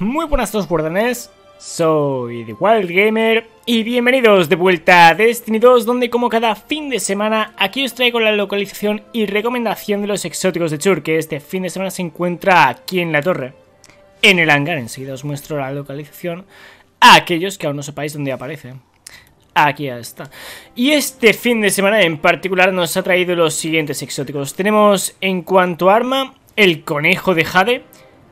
Muy buenas a todos guardanes, soy The Wild Gamer y bienvenidos de vuelta a Destiny 2 donde como cada fin de semana aquí os traigo la localización y recomendación de los exóticos de Chur que este fin de semana se encuentra aquí en la torre, en el hangar, enseguida os muestro la localización a aquellos que aún no sepáis dónde aparece. Aquí ya está. Y este fin de semana en particular nos ha traído los siguientes exóticos. Tenemos en cuanto a arma, el conejo de Jade,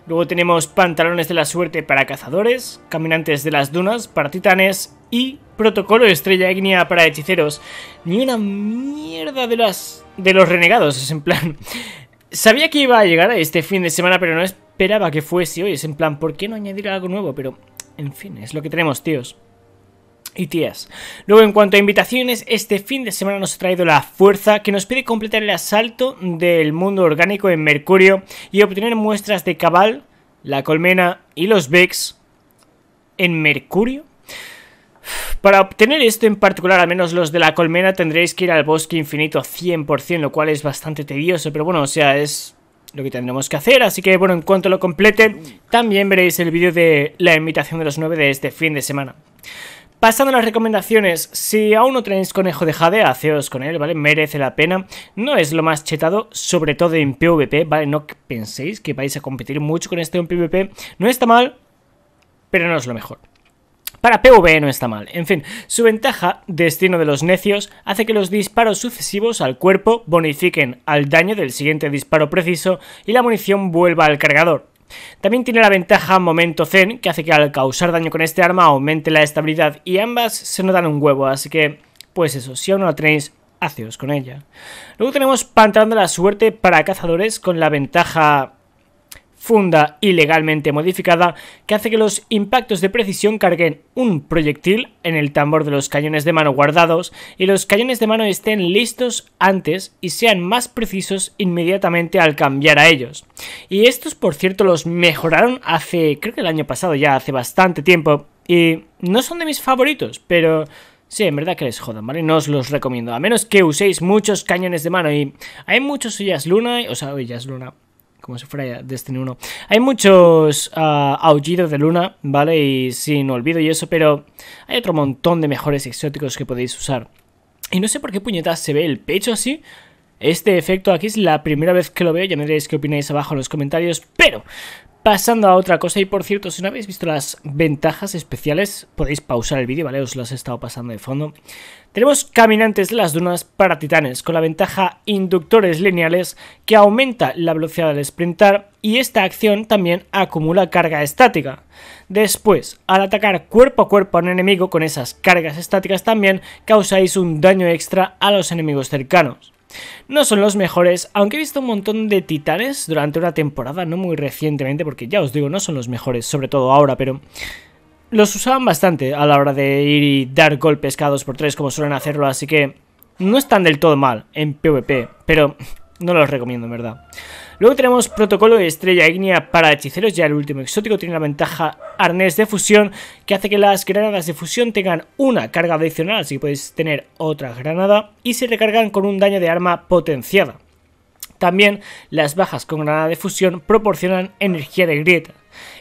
Luego tenemos Pantalones de la Suerte para cazadores, Caminantes de las Dunas para titanes y Protocolo Estrella Ignea para hechiceros. Ni una mierda de las de los renegados, es en plan. Sabía que iba a llegar este fin de semana, pero no esperaba que fuese hoy, es en plan, ¿por qué no añadir algo nuevo? Pero en fin, es lo que tenemos, tíos tías, Luego, en cuanto a invitaciones, este fin de semana nos ha traído la fuerza que nos pide completar el asalto del mundo orgánico en Mercurio y obtener muestras de Cabal, la colmena y los becks en Mercurio. Para obtener esto en particular, al menos los de la colmena, tendréis que ir al bosque infinito 100%, lo cual es bastante tedioso, pero bueno, o sea, es lo que tendremos que hacer, así que bueno, en cuanto lo complete, también veréis el vídeo de la invitación de los 9 de este fin de semana. Pasando a las recomendaciones, si aún no tenéis conejo de jade, haceos con él, ¿vale? Merece la pena. No es lo más chetado, sobre todo en PvP, ¿vale? No penséis que vais a competir mucho con este en PvP. No está mal, pero no es lo mejor. Para PvE no está mal. En fin, su ventaja, Destino de los Necios, hace que los disparos sucesivos al cuerpo bonifiquen al daño del siguiente disparo preciso y la munición vuelva al cargador. También tiene la ventaja momento zen, que hace que al causar daño con este arma aumente la estabilidad y ambas se notan un huevo, así que pues eso, si aún no la tenéis, haceos con ella. Luego tenemos pantalón de la suerte para cazadores con la ventaja funda ilegalmente modificada que hace que los impactos de precisión carguen un proyectil en el tambor de los cañones de mano guardados y los cañones de mano estén listos antes y sean más precisos inmediatamente al cambiar a ellos. Y estos, por cierto, los mejoraron hace, creo que el año pasado ya, hace bastante tiempo, y no son de mis favoritos, pero Sí, en verdad que les jodan, ¿vale? No os los recomiendo. A menos que uséis muchos cañones de mano. Y hay muchos ollas luna, o sea, ollas luna como si fuera Destiny 1. Hay muchos ah, aullidos de luna, ¿vale? Y sin olvido y eso, pero hay otro montón de mejores exóticos que podéis usar. Y no sé por qué puñetas se ve el pecho así. Este efecto aquí es la primera vez que lo veo, ya me diréis qué opináis abajo en los comentarios, pero Pasando a otra cosa, y por cierto, si no habéis visto las ventajas especiales, podéis pausar el vídeo, ¿vale? Os las he estado pasando de fondo. Tenemos caminantes de las dunas para titanes, con la ventaja inductores lineales que aumenta la velocidad al sprintar y esta acción también acumula carga estática. Después, al atacar cuerpo a cuerpo a un enemigo con esas cargas estáticas también causáis un daño extra a los enemigos cercanos. No son los mejores, aunque he visto un montón de titanes durante una temporada, no muy recientemente, porque ya os digo, no son los mejores, sobre todo ahora, pero los usaban bastante a la hora de ir y dar golpes cada 2x3 como suelen hacerlo, así que no están del todo mal en PvP, pero no los recomiendo en verdad. Luego tenemos protocolo de estrella ígnea para hechiceros, ya el último exótico tiene la ventaja arnés de fusión que hace que las granadas de fusión tengan una carga adicional, así que podéis tener otra granada y se recargan con un daño de arma potenciada. También las bajas con granada de fusión proporcionan energía de grieta.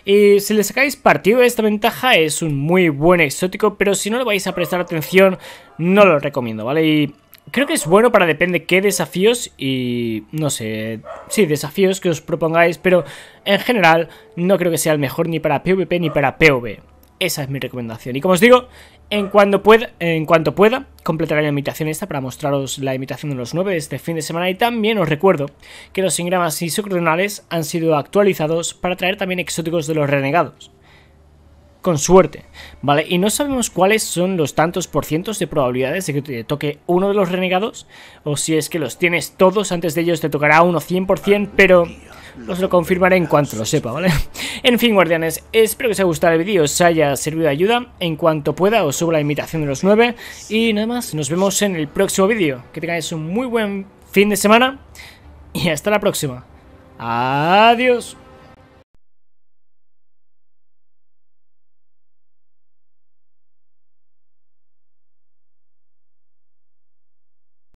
Y si le sacáis partido a esta ventaja es un muy buen exótico, pero si no le vais a prestar atención no lo recomiendo, ¿vale? Y Creo que es bueno para depende qué desafíos y no sé, sí, desafíos que os propongáis, pero en general no creo que sea el mejor ni para PvP ni para pvp Esa es mi recomendación. Y como os digo, en cuanto pueda, en cuanto pueda completaré la imitación esta para mostraros la imitación de los 9 de este fin de semana y también os recuerdo que los y isocronales han sido actualizados para traer también exóticos de los renegados con suerte, ¿vale? Y no sabemos cuáles son los tantos por cientos de probabilidades de que te toque uno de los renegados, o si es que los tienes todos, antes de ellos te tocará uno 100%, pero os lo confirmaré en cuanto lo sepa, ¿vale? En fin, guardianes, espero que os haya gustado el vídeo, os haya servido de ayuda, en cuanto pueda os subo la imitación de los 9, y nada más, nos vemos en el próximo vídeo, que tengáis un muy buen fin de semana, y hasta la próxima. Adiós.